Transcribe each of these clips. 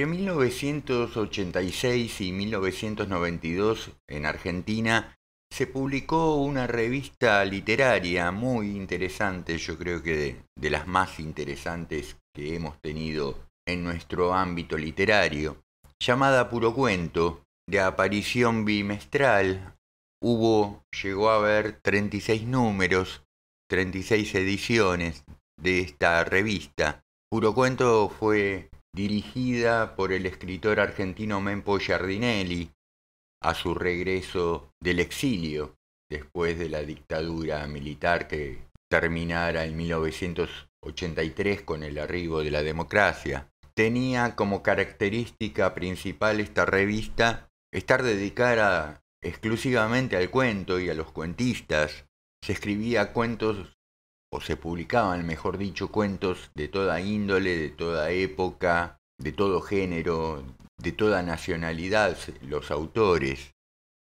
Entre 1986 y 1992, en Argentina, se publicó una revista literaria muy interesante, yo creo que de, las más interesantes que hemos tenido en nuestro ámbito literario, llamada Puro Cuento, de aparición bimestral, hubo, llegó a haber 36 números, 36 ediciones de esta revista. Puro Cuento fue dirigida por el escritor argentino Mempo Giardinelli a su regreso del exilio después de la dictadura militar que terminara en 1983 con el arribo de la democracia. Tenía como característica principal esta revista estar dedicada exclusivamente al cuento y a los cuentistas. Se escribía cuentos o se publicaban, mejor dicho, cuentos de toda índole, de toda época, de todo género, de toda nacionalidad, los autores.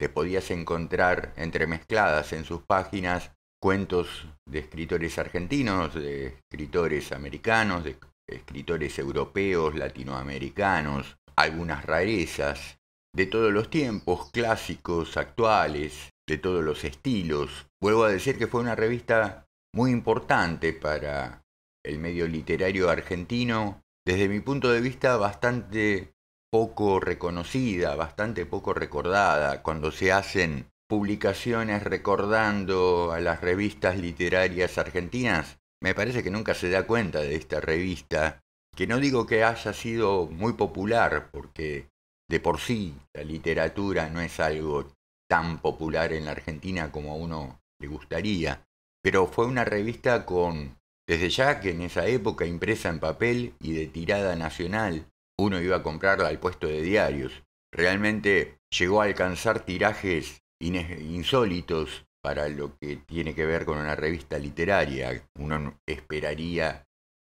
Te podías encontrar entremezcladas en sus páginas cuentos de escritores argentinos, de escritores americanos, de escritores europeos, latinoamericanos, algunas rarezas, de todos los tiempos, clásicos, actuales, de todos los estilos. Vuelvo a decir que fue una revista muy importante para el medio literario argentino, desde mi punto de vista bastante poco reconocida, bastante poco recordada, cuando se hacen publicaciones recordando a las revistas literarias argentinas, me parece que nunca se da cuenta de esta revista, que no digo que haya sido muy popular, porque de por sí la literatura no es algo tan popular en la Argentina como a uno le gustaría, pero fue una revista con, desde ya que en esa época impresa en papel y de tirada nacional, uno iba a comprarla al puesto de diarios. Realmente llegó a alcanzar tirajes insólitos para lo que tiene que ver con una revista literaria. Uno esperaría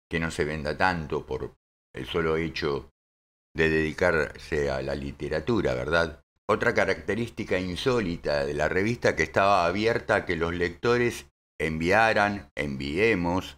que no se venda tanto por el solo hecho de dedicarse a la literatura, ¿verdad? Otra característica insólita de la revista que estaba abierta a que los lectores enviaran, enviemos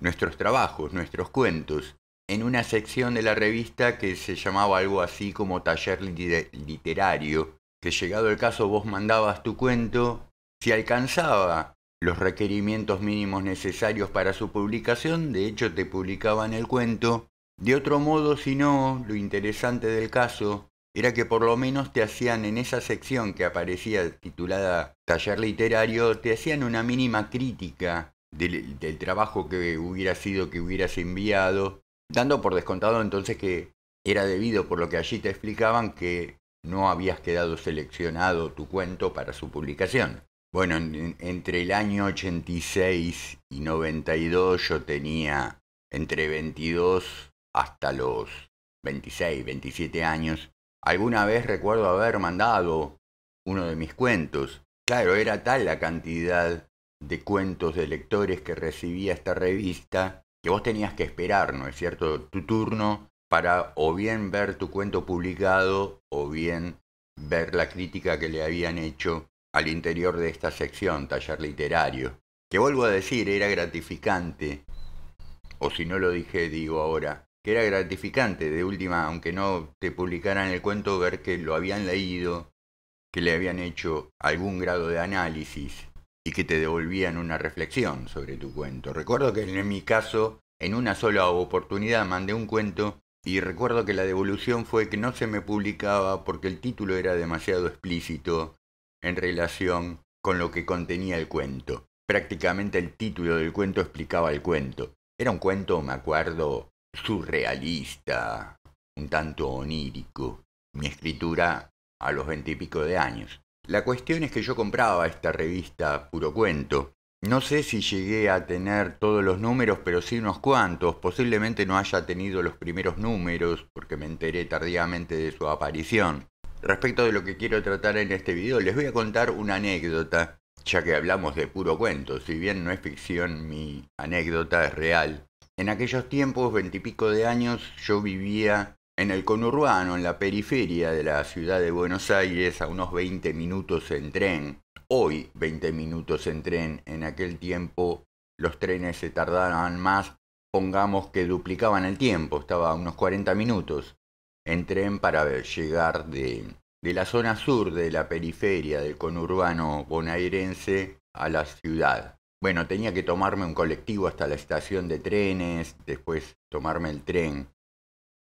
nuestros trabajos, nuestros cuentos, en una sección de la revista que se llamaba algo así como taller literario, que llegado el caso vos mandabas tu cuento, si alcanzaba los requerimientos mínimos necesarios para su publicación, de hecho te publicaban el cuento, de otro modo si no, lo interesante del caso era que por lo menos te hacían en esa sección que aparecía titulada Taller Literario, te hacían una mínima crítica del, trabajo que hubiera sido, que hubieras enviado, dando por descontado entonces que era debido, por lo que allí te explicaban, que no habías quedado seleccionado tu cuento para su publicación. Bueno, entre el año 86 y 92 yo tenía entre 22 hasta los 26, 27 años Alguna vez recuerdo haber mandado uno de mis cuentos. Claro, era tal la cantidad de cuentos de lectores que recibía esta revista que vos tenías que esperar, ¿no es cierto?, tu turno para o bien ver tu cuento publicado o bien ver la crítica que le habían hecho al interior de esta sección, taller literario, que vuelvo a decir, era gratificante, o si no lo dije, digo ahora, que era gratificante de última, aunque no te publicaran el cuento, ver que lo habían leído, que le habían hecho algún grado de análisis y que te devolvían una reflexión sobre tu cuento. Recuerdo que en mi caso, en una sola oportunidad mandé un cuento y recuerdo que la devolución fue que no se me publicaba porque el título era demasiado explícito en relación con lo que contenía el cuento. Prácticamente el título del cuento explicaba el cuento. Era un cuento, me acuerdo, surrealista, un tanto onírico, mi escritura a los pico de años. La cuestión es que yo compraba esta revista Puro Cuento. No sé si llegué a tener todos los números, pero sí unos cuantos. Posiblemente no haya tenido los primeros números, porque me enteré tardíamente de su aparición. Respecto de lo que quiero tratar en este video, les voy a contar una anécdota, ya que hablamos de puro cuento. Si bien no es ficción, mi anécdota es real. En aquellos tiempos, veintipico de años, yo vivía en el conurbano, en la periferia de la ciudad de Buenos Aires, a unos 20 minutos en tren. Hoy 20 minutos en tren, en aquel tiempo los trenes se tardaban más, pongamos que duplicaban el tiempo, estaba a unos 40 minutos en tren para llegar de, de la zona sur de la periferia del conurbano bonaerense a la ciudad bueno, tenía que tomarme un colectivo hasta la estación de trenes, después tomarme el tren.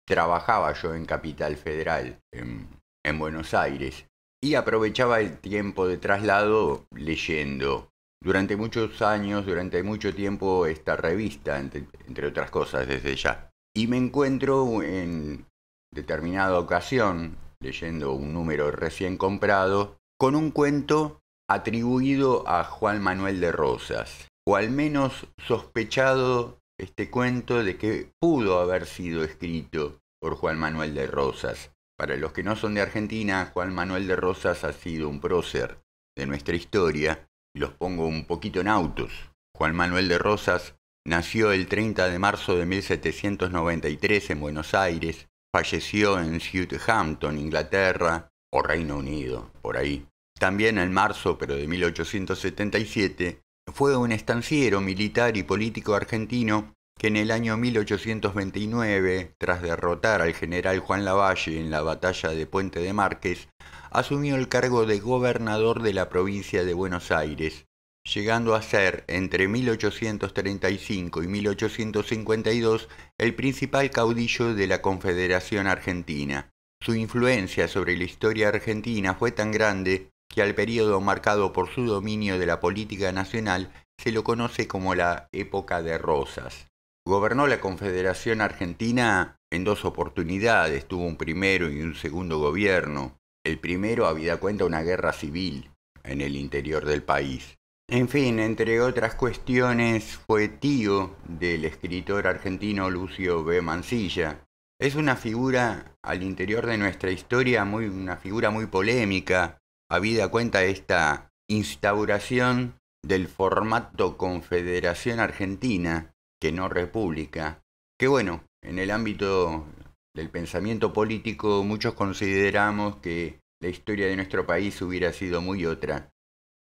Trabajaba yo en Capital Federal, en, Buenos Aires, y aprovechaba el tiempo de traslado leyendo. Durante muchos años, durante mucho tiempo, esta revista, entre, entre otras cosas, desde ya. Y me encuentro en determinada ocasión, leyendo un número recién comprado, con un cuento atribuido a Juan Manuel de Rosas, o al menos sospechado este cuento de que pudo haber sido escrito por Juan Manuel de Rosas. Para los que no son de Argentina, Juan Manuel de Rosas ha sido un prócer de nuestra historia. Los pongo un poquito en autos. Juan Manuel de Rosas nació el 30 de marzo de 1793 en Buenos Aires, falleció en Southampton, Inglaterra, o Reino Unido, por ahí, también en marzo, pero de 1877, fue un estanciero militar y político argentino que en el año 1829, tras derrotar al general Juan Lavalle en la batalla de Puente de Márquez, asumió el cargo de gobernador de la provincia de Buenos Aires, llegando a ser entre 1835 y 1852 el principal caudillo de la Confederación Argentina. Su influencia sobre la historia argentina fue tan grande que al período marcado por su dominio de la política nacional se lo conoce como la época de Rosas. Gobernó la Confederación Argentina en dos oportunidades, tuvo un primero y un segundo gobierno. El primero había cuenta una guerra civil en el interior del país. En fin, entre otras cuestiones, fue tío del escritor argentino Lucio B. Mansilla. Es una figura al interior de nuestra historia, muy, una figura muy polémica, habida cuenta de esta instauración del formato Confederación Argentina, que no República, que bueno, en el ámbito del pensamiento político muchos consideramos que la historia de nuestro país hubiera sido muy otra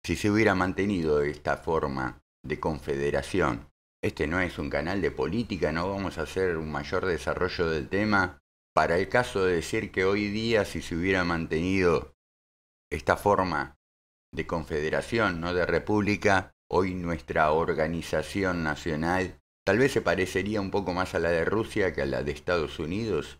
si se hubiera mantenido esta forma de confederación. Este no es un canal de política, no vamos a hacer un mayor desarrollo del tema. Para el caso de decir que hoy día si se hubiera mantenido esta forma de confederación, no de república, hoy nuestra organización nacional tal vez se parecería un poco más a la de Rusia que a la de Estados Unidos,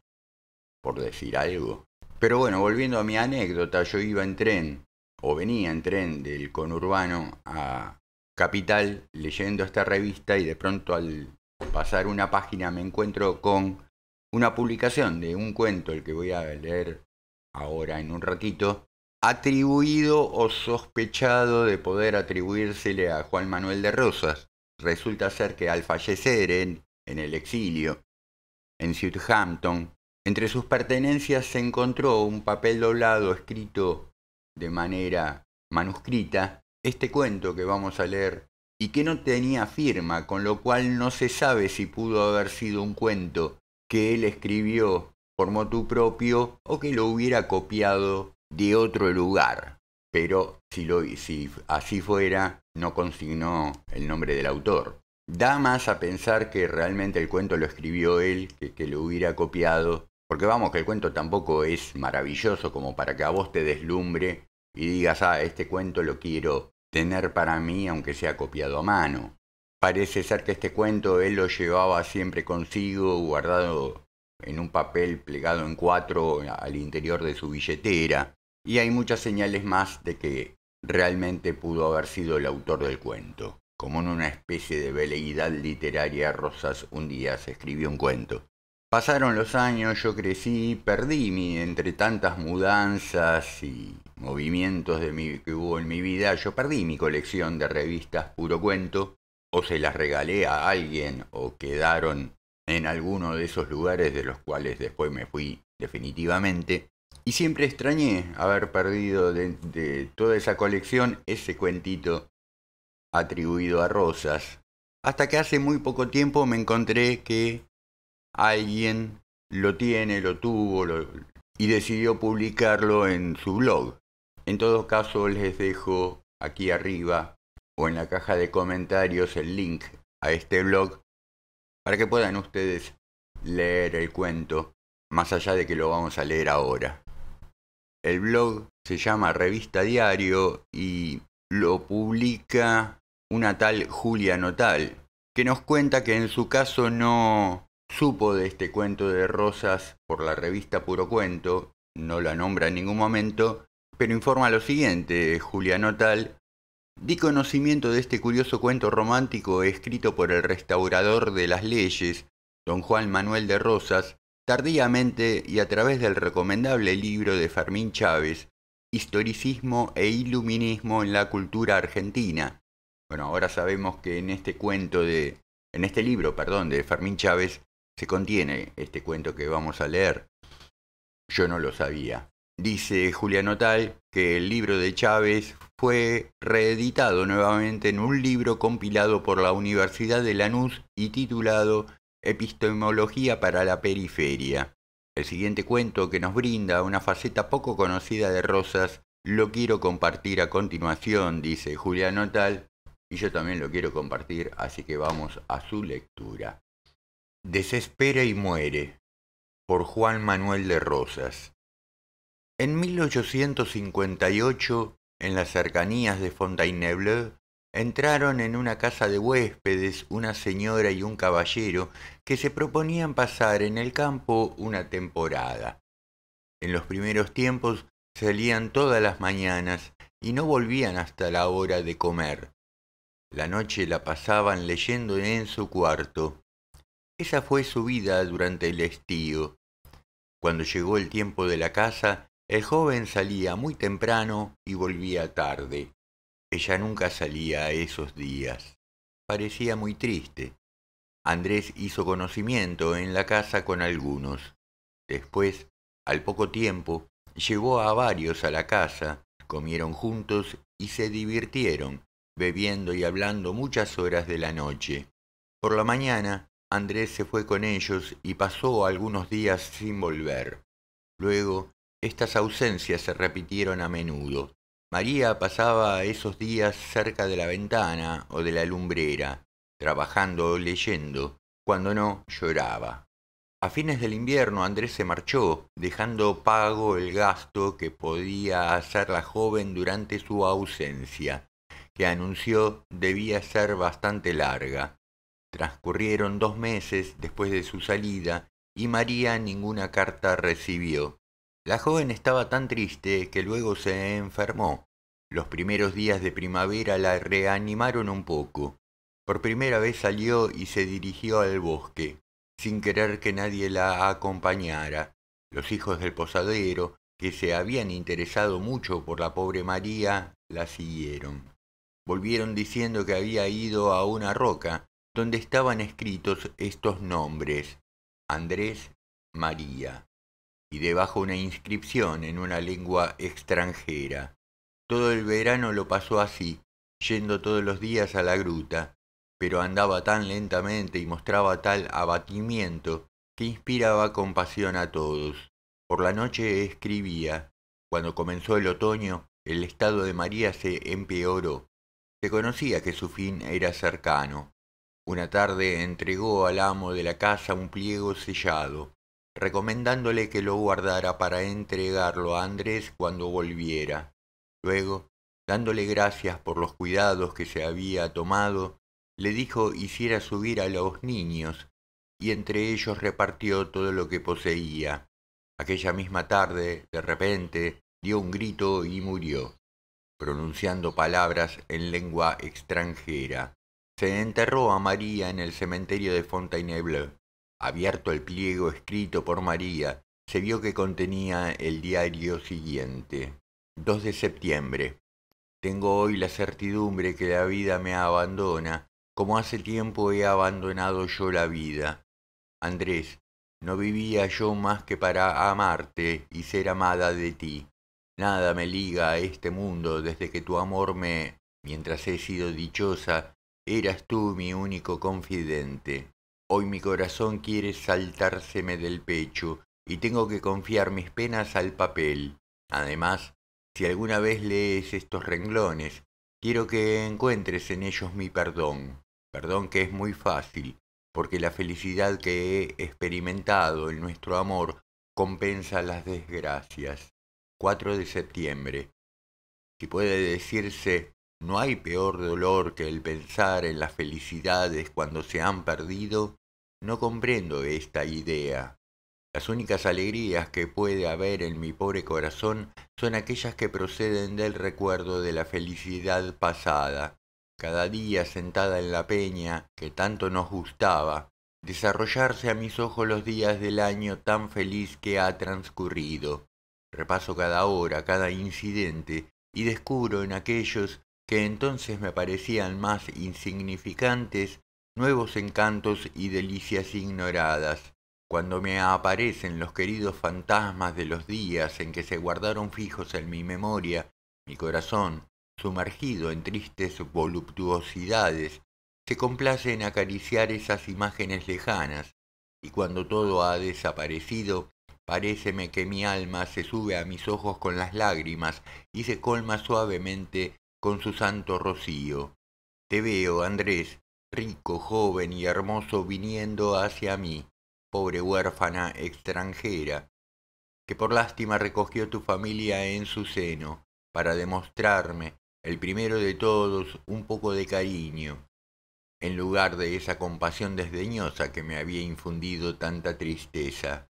por decir algo. Pero bueno, volviendo a mi anécdota, yo iba en tren, o venía en tren del conurbano a Capital leyendo esta revista y de pronto al pasar una página me encuentro con una publicación de un cuento, el que voy a leer ahora en un ratito, atribuido o sospechado de poder atribuírsele a Juan Manuel de Rosas. Resulta ser que al fallecer en, en el exilio, en Southampton, entre sus pertenencias se encontró un papel doblado escrito de manera manuscrita, este cuento que vamos a leer y que no tenía firma, con lo cual no se sabe si pudo haber sido un cuento que él escribió por motu propio o que lo hubiera copiado de otro lugar, pero si, lo, si así fuera, no consignó el nombre del autor. Da más a pensar que realmente el cuento lo escribió él, que, que lo hubiera copiado, porque vamos, que el cuento tampoco es maravilloso como para que a vos te deslumbre y digas, ah, este cuento lo quiero tener para mí aunque sea copiado a mano. Parece ser que este cuento él lo llevaba siempre consigo, guardado en un papel plegado en cuatro al interior de su billetera y hay muchas señales más de que realmente pudo haber sido el autor del cuento. Como en una especie de veleidad literaria, Rosas un día se escribió un cuento. Pasaron los años, yo crecí, perdí mi, entre tantas mudanzas y movimientos de que hubo en mi vida, yo perdí mi colección de revistas puro cuento, o se las regalé a alguien, o quedaron en alguno de esos lugares de los cuales después me fui definitivamente. Y siempre extrañé haber perdido de, toda esa colección ese cuentito atribuido a Rosas, hasta que hace muy poco tiempo me encontré que alguien lo tiene, lo tuvo y decidió publicarlo en su blog. En todo caso les dejo aquí arriba o en la caja de comentarios el link a este blog para que puedan ustedes leer el cuento, más allá de que lo vamos a leer ahora el blog se llama Revista Diario y lo publica una tal Julia Notal, que nos cuenta que en su caso no supo de este cuento de rosas por la revista Puro Cuento, no la nombra en ningún momento, pero informa lo siguiente, Julia Notal, di conocimiento de este curioso cuento romántico escrito por el restaurador de las leyes, don Juan Manuel de Rosas, Tardíamente y a través del recomendable libro de Fermín Chávez, Historicismo e Iluminismo en la Cultura Argentina. Bueno, ahora sabemos que en este cuento de. en este libro, perdón, de Fermín Chávez se contiene este cuento que vamos a leer. Yo no lo sabía. Dice Juliano Tal que el libro de Chávez fue reeditado nuevamente en un libro compilado por la Universidad de Lanús y titulado Epistemología para la periferia. El siguiente cuento que nos brinda una faceta poco conocida de Rosas lo quiero compartir a continuación, dice Julián Otal, y yo también lo quiero compartir, así que vamos a su lectura. Desespera y muere, por Juan Manuel de Rosas. En 1858, en las cercanías de Fontainebleau, Entraron en una casa de huéspedes una señora y un caballero que se proponían pasar en el campo una temporada. En los primeros tiempos salían todas las mañanas y no volvían hasta la hora de comer. La noche la pasaban leyendo en su cuarto. Esa fue su vida durante el estío. Cuando llegó el tiempo de la casa, el joven salía muy temprano y volvía tarde. Ella nunca salía a esos días. Parecía muy triste. Andrés hizo conocimiento en la casa con algunos. Después, al poco tiempo, llevó a varios a la casa, comieron juntos y se divirtieron, bebiendo y hablando muchas horas de la noche. Por la mañana, Andrés se fue con ellos y pasó algunos días sin volver. Luego, estas ausencias se repitieron a menudo. María pasaba esos días cerca de la ventana o de la lumbrera, trabajando o leyendo, cuando no lloraba. A fines del invierno Andrés se marchó, dejando pago el gasto que podía hacer la joven durante su ausencia, que anunció debía ser bastante larga. Transcurrieron dos meses después de su salida y María ninguna carta recibió. La joven estaba tan triste que luego se enfermó. Los primeros días de primavera la reanimaron un poco. Por primera vez salió y se dirigió al bosque, sin querer que nadie la acompañara. Los hijos del posadero, que se habían interesado mucho por la pobre María, la siguieron. Volvieron diciendo que había ido a una roca, donde estaban escritos estos nombres. Andrés, María y debajo una inscripción en una lengua extranjera. Todo el verano lo pasó así, yendo todos los días a la gruta, pero andaba tan lentamente y mostraba tal abatimiento que inspiraba compasión a todos. Por la noche escribía. Cuando comenzó el otoño, el estado de María se empeoró. Se conocía que su fin era cercano. Una tarde entregó al amo de la casa un pliego sellado recomendándole que lo guardara para entregarlo a Andrés cuando volviera. Luego, dándole gracias por los cuidados que se había tomado, le dijo hiciera subir a los niños, y entre ellos repartió todo lo que poseía. Aquella misma tarde, de repente, dio un grito y murió, pronunciando palabras en lengua extranjera. Se enterró a María en el cementerio de Fontainebleau Abierto el pliego escrito por María, se vio que contenía el diario siguiente. 2 de septiembre. Tengo hoy la certidumbre que la vida me abandona, como hace tiempo he abandonado yo la vida. Andrés, no vivía yo más que para amarte y ser amada de ti. Nada me liga a este mundo desde que tu amor me, mientras he sido dichosa, eras tú mi único confidente. Hoy mi corazón quiere saltárseme del pecho y tengo que confiar mis penas al papel. Además, si alguna vez lees estos renglones, quiero que encuentres en ellos mi perdón. Perdón que es muy fácil, porque la felicidad que he experimentado en nuestro amor compensa las desgracias. 4 de septiembre. Si puede decirse no hay peor dolor que el pensar en las felicidades cuando se han perdido. No comprendo esta idea. Las únicas alegrías que puede haber en mi pobre corazón son aquellas que proceden del recuerdo de la felicidad pasada. Cada día sentada en la peña que tanto nos gustaba, desarrollarse a mis ojos los días del año tan feliz que ha transcurrido. Repaso cada hora, cada incidente, y descubro en aquellos que entonces me parecían más insignificantes, nuevos encantos y delicias ignoradas, cuando me aparecen los queridos fantasmas de los días en que se guardaron fijos en mi memoria, mi corazón, sumergido en tristes voluptuosidades, se complace en acariciar esas imágenes lejanas, y cuando todo ha desaparecido, paréceme que mi alma se sube a mis ojos con las lágrimas y se colma suavemente con su santo rocío. Te veo, Andrés, rico, joven y hermoso, viniendo hacia mí, pobre huérfana extranjera, que por lástima recogió tu familia en su seno, para demostrarme, el primero de todos, un poco de cariño, en lugar de esa compasión desdeñosa que me había infundido tanta tristeza.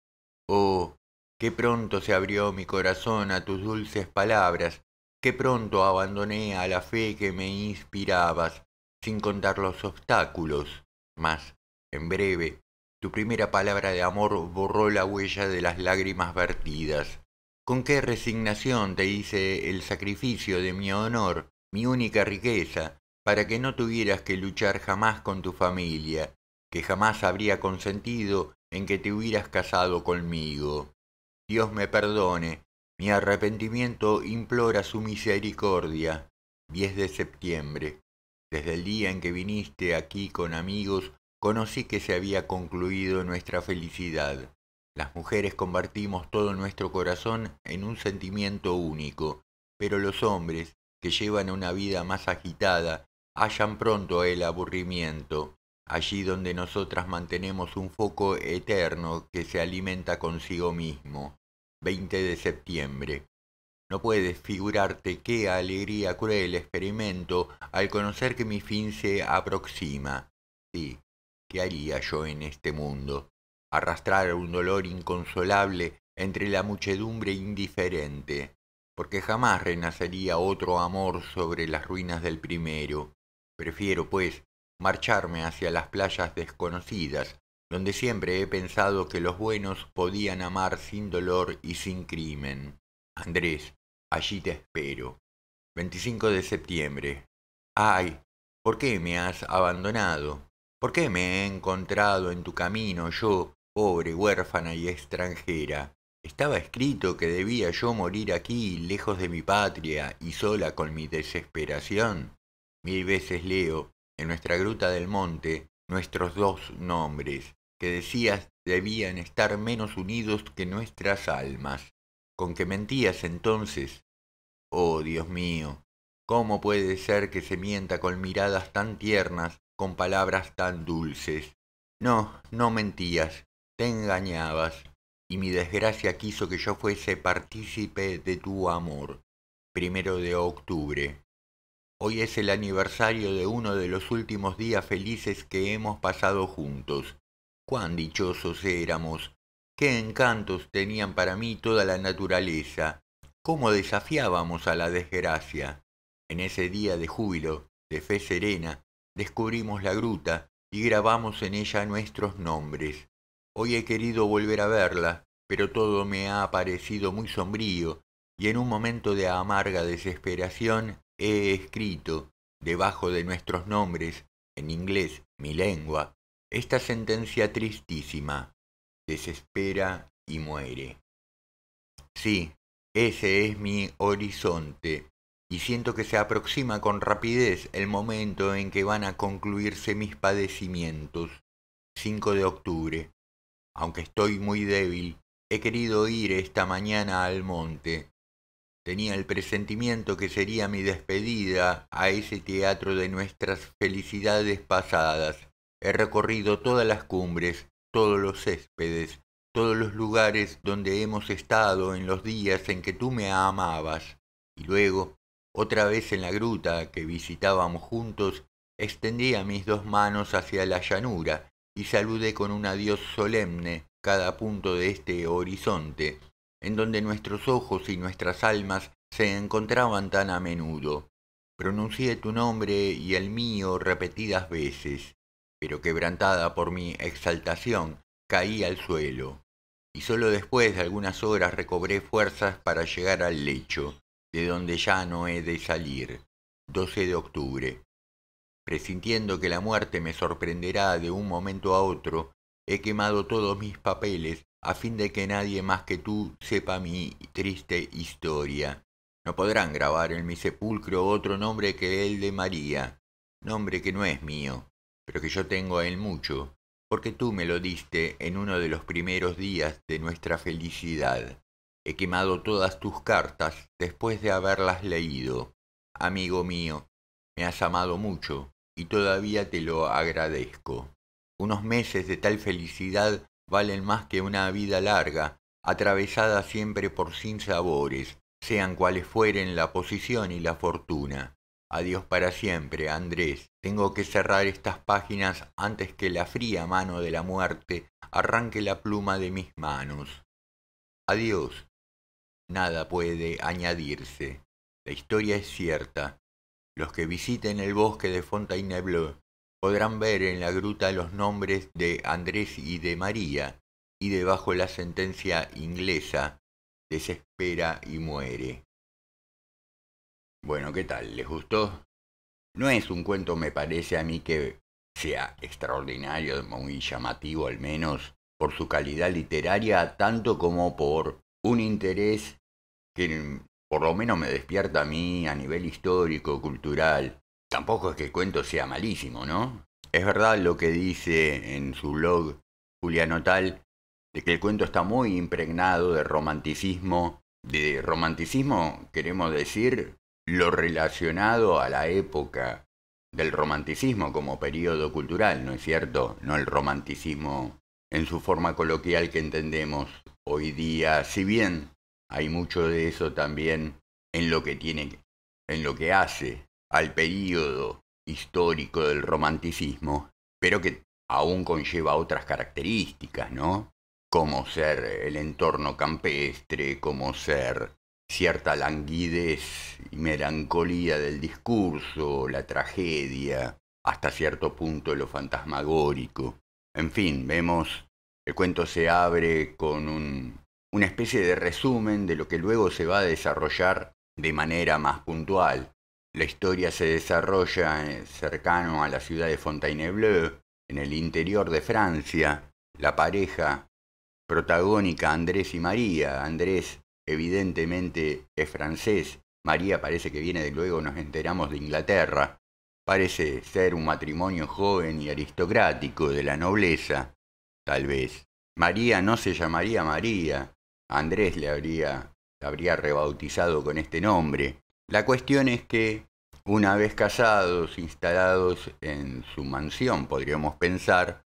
Oh, qué pronto se abrió mi corazón a tus dulces palabras que pronto abandoné a la fe que me inspirabas, sin contar los obstáculos. Mas, en breve, tu primera palabra de amor borró la huella de las lágrimas vertidas. Con qué resignación te hice el sacrificio de mi honor, mi única riqueza, para que no tuvieras que luchar jamás con tu familia, que jamás habría consentido en que te hubieras casado conmigo. Dios me perdone mi arrepentimiento implora su misericordia. 10 de septiembre. Desde el día en que viniste aquí con amigos, conocí que se había concluido nuestra felicidad. Las mujeres convertimos todo nuestro corazón en un sentimiento único, pero los hombres, que llevan una vida más agitada, hallan pronto el aburrimiento, allí donde nosotras mantenemos un foco eterno que se alimenta consigo mismo. 20 de septiembre. No puedes figurarte qué alegría cruel experimento al conocer que mi fin se aproxima. Sí, ¿qué haría yo en este mundo? Arrastrar un dolor inconsolable entre la muchedumbre indiferente, porque jamás renacería otro amor sobre las ruinas del primero. Prefiero, pues, marcharme hacia las playas desconocidas, donde siempre he pensado que los buenos podían amar sin dolor y sin crimen. Andrés, allí te espero. 25 de septiembre. Ay, ¿por qué me has abandonado? ¿Por qué me he encontrado en tu camino yo, pobre huérfana y extranjera? Estaba escrito que debía yo morir aquí, lejos de mi patria y sola con mi desesperación. Mil veces leo, en nuestra gruta del monte, nuestros dos nombres, que decías debían estar menos unidos que nuestras almas. ¿Con que mentías entonces? Oh, Dios mío, ¿cómo puede ser que se mienta con miradas tan tiernas, con palabras tan dulces? No, no mentías, te engañabas, y mi desgracia quiso que yo fuese partícipe de tu amor. Primero de octubre Hoy es el aniversario de uno de los últimos días felices que hemos pasado juntos. Cuán dichosos éramos. Qué encantos tenían para mí toda la naturaleza. Cómo desafiábamos a la desgracia. En ese día de júbilo, de fe serena, descubrimos la gruta y grabamos en ella nuestros nombres. Hoy he querido volver a verla, pero todo me ha parecido muy sombrío, y en un momento de amarga desesperación he escrito, debajo de nuestros nombres, en inglés, mi lengua, esta sentencia tristísima. Desespera y muere. Sí, ese es mi horizonte, y siento que se aproxima con rapidez el momento en que van a concluirse mis padecimientos. 5 de octubre. Aunque estoy muy débil, he querido ir esta mañana al monte, Tenía el presentimiento que sería mi despedida a ese teatro de nuestras felicidades pasadas. He recorrido todas las cumbres, todos los céspedes, todos los lugares donde hemos estado en los días en que tú me amabas. Y luego, otra vez en la gruta que visitábamos juntos, extendí mis dos manos hacia la llanura y saludé con un adiós solemne cada punto de este horizonte en donde nuestros ojos y nuestras almas se encontraban tan a menudo. Pronuncié tu nombre y el mío repetidas veces, pero quebrantada por mi exaltación, caí al suelo, y solo después de algunas horas recobré fuerzas para llegar al lecho, de donde ya no he de salir. 12 de octubre. Presintiendo que la muerte me sorprenderá de un momento a otro, he quemado todos mis papeles a fin de que nadie más que tú sepa mi triste historia. No podrán grabar en mi sepulcro otro nombre que el de María, nombre que no es mío, pero que yo tengo a él mucho, porque tú me lo diste en uno de los primeros días de nuestra felicidad. He quemado todas tus cartas después de haberlas leído. Amigo mío, me has amado mucho y todavía te lo agradezco. Unos meses de tal felicidad valen más que una vida larga, atravesada siempre por sinsabores, sean cuales fueren la posición y la fortuna. Adiós para siempre, Andrés. Tengo que cerrar estas páginas antes que la fría mano de la muerte arranque la pluma de mis manos. Adiós. Nada puede añadirse. La historia es cierta. Los que visiten el bosque de Fontainebleau podrán ver en la gruta los nombres de Andrés y de María, y debajo la sentencia inglesa, desespera y muere. Bueno, ¿qué tal? ¿Les gustó? No es un cuento, me parece a mí, que sea extraordinario, muy llamativo al menos, por su calidad literaria, tanto como por un interés que por lo menos me despierta a mí a nivel histórico, cultural, tampoco es que el cuento sea malísimo, ¿no? Es verdad lo que dice en su blog Juliano Tal, de que el cuento está muy impregnado de romanticismo. De romanticismo queremos decir lo relacionado a la época del romanticismo como periodo cultural, ¿no es cierto? No el romanticismo en su forma coloquial que entendemos hoy día, si bien hay mucho de eso también en lo que tiene en lo que hace al período histórico del romanticismo, pero que aún conlleva otras características, ¿no? Como ser el entorno campestre, como ser cierta languidez y melancolía del discurso, la tragedia, hasta cierto punto lo fantasmagórico. En fin, vemos, el cuento se abre con una especie de resumen de lo que luego se va a desarrollar de manera más puntual, la historia se desarrolla eh, cercano a la ciudad de Fontainebleau, en el interior de Francia. La pareja protagónica Andrés y María. Andrés evidentemente es francés. María parece que viene de luego, nos enteramos, de Inglaterra. Parece ser un matrimonio joven y aristocrático de la nobleza, tal vez. María no se llamaría María. Andrés le habría, habría rebautizado con este nombre. La cuestión es que una vez casados, instalados en su mansión, podríamos pensar,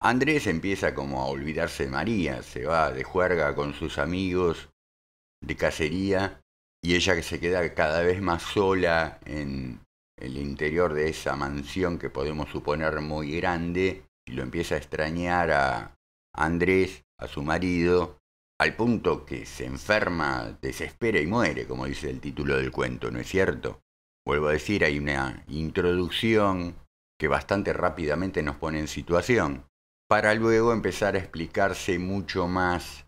Andrés empieza como a olvidarse de María, se va de juerga con sus amigos de cacería y ella que se queda cada vez más sola en el interior de esa mansión que podemos suponer muy grande y lo empieza a extrañar a Andrés, a su marido, al punto que se enferma, desespera y muere, como dice el título del cuento, ¿no es cierto? Vuelvo a decir, hay una introducción que bastante rápidamente nos pone en situación, para luego empezar a explicarse mucho más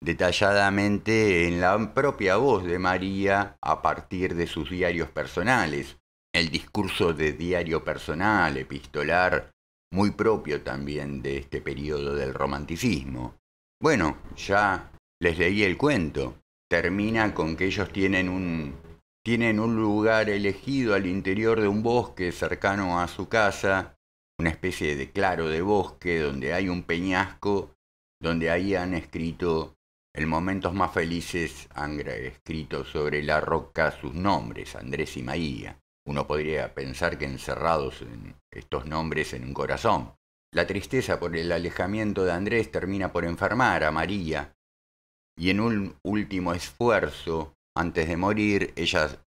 detalladamente en la propia voz de María a partir de sus diarios personales, el discurso de diario personal, epistolar, muy propio también de este periodo del romanticismo. Bueno, ya les leí el cuento. Termina con que ellos tienen un, tienen un lugar elegido al interior de un bosque cercano a su casa, una especie de claro de bosque donde hay un peñasco, donde ahí han escrito en momentos más felices, han escrito sobre la roca sus nombres, Andrés y Maía. Uno podría pensar que encerrados en estos nombres en un corazón, la tristeza por el alejamiento de Andrés termina por enfermar a María, y en un último esfuerzo, antes de morir, ella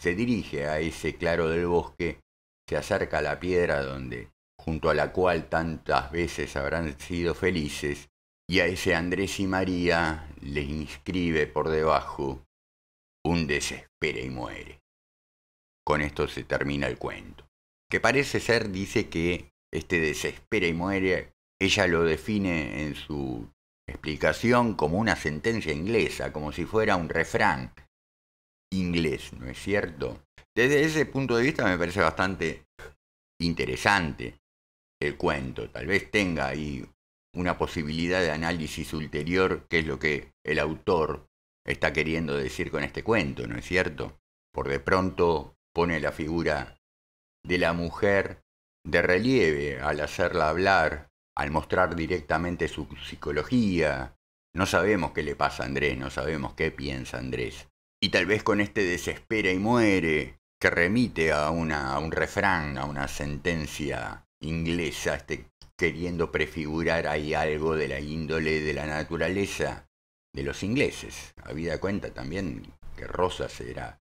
se dirige a ese claro del bosque, se acerca a la piedra donde, junto a la cual tantas veces habrán sido felices, y a ese Andrés y María le inscribe por debajo un desespero y muere. Con esto se termina el cuento. Que parece ser, dice que este desespera y muere, ella lo define en su explicación como una sentencia inglesa, como si fuera un refrán inglés, ¿no es cierto? Desde ese punto de vista me parece bastante interesante el cuento. Tal vez tenga ahí una posibilidad de análisis ulterior, que es lo que el autor está queriendo decir con este cuento, ¿no es cierto? Por de pronto pone la figura de la mujer de relieve al hacerla hablar, al mostrar directamente su psicología. No sabemos qué le pasa a Andrés, no sabemos qué piensa Andrés. Y tal vez con este desespera y muere, que remite a, una, a un refrán, a una sentencia inglesa, este, queriendo prefigurar ahí algo de la índole de la naturaleza de los ingleses. Habida cuenta también que Rosas era,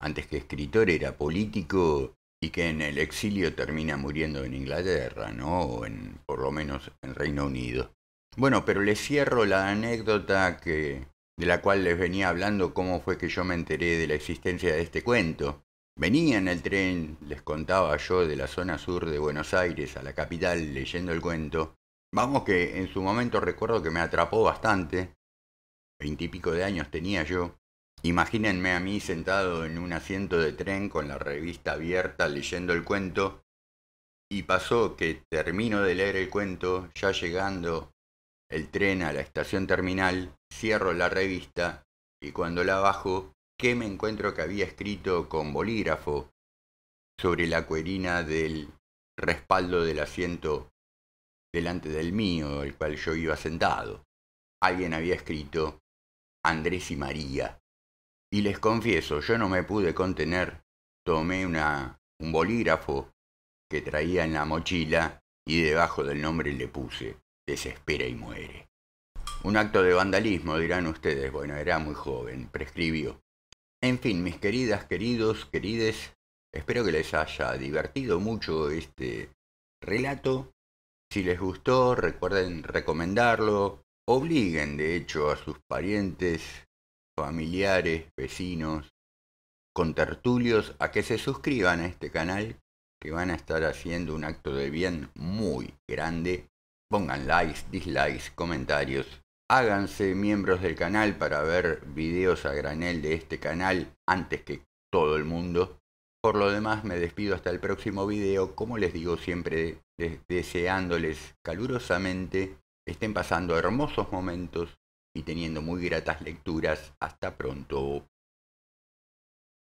antes que escritor, era político y que en el exilio termina muriendo en Inglaterra, ¿no? O en, por lo menos en Reino Unido. Bueno, pero les cierro la anécdota que, de la cual les venía hablando cómo fue que yo me enteré de la existencia de este cuento. Venía en el tren, les contaba yo, de la zona sur de Buenos Aires a la capital leyendo el cuento. Vamos que en su momento recuerdo que me atrapó bastante. Veintipico de años tenía yo. Imagínenme a mí sentado en un asiento de tren con la revista abierta leyendo el cuento y pasó que termino de leer el cuento, ya llegando el tren a la estación terminal, cierro la revista y cuando la bajo, ¿qué me encuentro que había escrito con bolígrafo sobre la cuerina del respaldo del asiento delante del mío, el cual yo iba sentado? Alguien había escrito Andrés y María. Y les confieso, yo no me pude contener, tomé una, un bolígrafo que traía en la mochila y debajo del nombre le puse, desespera y muere. Un acto de vandalismo, dirán ustedes, bueno, era muy joven, prescribió. En fin, mis queridas, queridos, querides, espero que les haya divertido mucho este relato. Si les gustó, recuerden recomendarlo, obliguen de hecho a sus parientes familiares, vecinos, con tertulios a que se suscriban a este canal, que van a estar haciendo un acto de bien muy grande. Pongan likes, dislikes, comentarios. Háganse miembros del canal para ver videos a granel de este canal antes que todo el mundo. Por lo demás, me despido hasta el próximo video. Como les digo siempre, deseándoles calurosamente, estén pasando hermosos momentos y teniendo muy gratas lecturas. Hasta pronto.